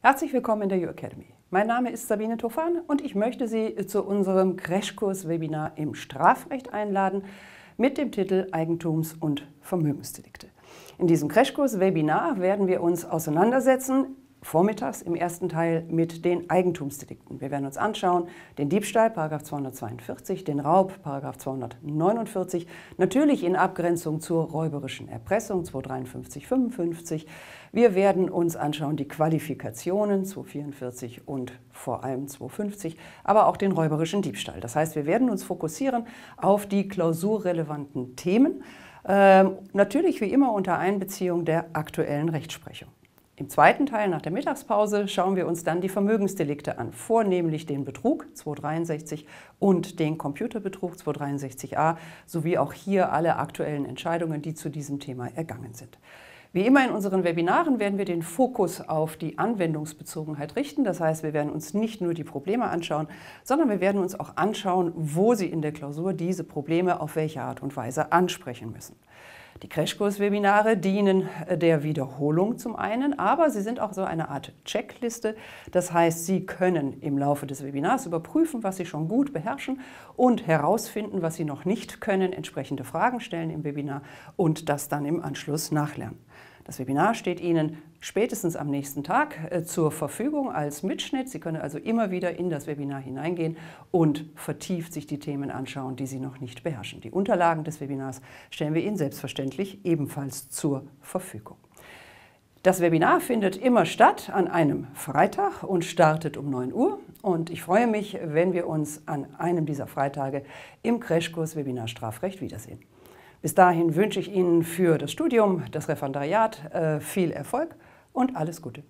Herzlich willkommen in der You Academy. Mein Name ist Sabine Tofan und ich möchte Sie zu unserem Crashkurs-Webinar im Strafrecht einladen mit dem Titel Eigentums- und Vermögensdelikte. In diesem Crashkurs-Webinar werden wir uns auseinandersetzen vormittags im ersten Teil mit den Eigentumsdelikten. Wir werden uns anschauen den Diebstahl, Paragraf 242, den Raub, Paragraf 249, natürlich in Abgrenzung zur räuberischen Erpressung, 253, 55. Wir werden uns anschauen die Qualifikationen, 244 und vor allem 250, aber auch den räuberischen Diebstahl. Das heißt, wir werden uns fokussieren auf die klausurrelevanten Themen, äh, natürlich wie immer unter Einbeziehung der aktuellen Rechtsprechung. Im zweiten Teil nach der Mittagspause schauen wir uns dann die Vermögensdelikte an, vornehmlich den Betrug 263 und den Computerbetrug 263a sowie auch hier alle aktuellen Entscheidungen, die zu diesem Thema ergangen sind. Wie immer in unseren Webinaren werden wir den Fokus auf die Anwendungsbezogenheit richten. Das heißt, wir werden uns nicht nur die Probleme anschauen, sondern wir werden uns auch anschauen, wo Sie in der Klausur diese Probleme auf welche Art und Weise ansprechen müssen. Die Crashkurs-Webinare dienen äh, der Wiederholung zum einen, aber sie sind auch so eine Art Checkliste. Das heißt, Sie können im Laufe des Webinars überprüfen, was Sie schon gut beherrschen und herausfinden, was Sie noch nicht können, entsprechende Fragen stellen im Webinar und das dann im Anschluss nachlernen. Das Webinar steht Ihnen spätestens am nächsten Tag äh, zur Verfügung als Mitschnitt. Sie können also immer wieder in das Webinar hineingehen und vertieft sich die Themen anschauen, die Sie noch nicht beherrschen. Die Unterlagen des Webinars stellen wir Ihnen selbstverständlich ebenfalls zur Verfügung. Das Webinar findet immer statt an einem Freitag und startet um 9 Uhr. Und ich freue mich, wenn wir uns an einem dieser Freitage im Crashkurs Webinar Strafrecht wiedersehen. Bis dahin wünsche ich Ihnen für das Studium, das Referendariat äh, viel Erfolg und alles Gute.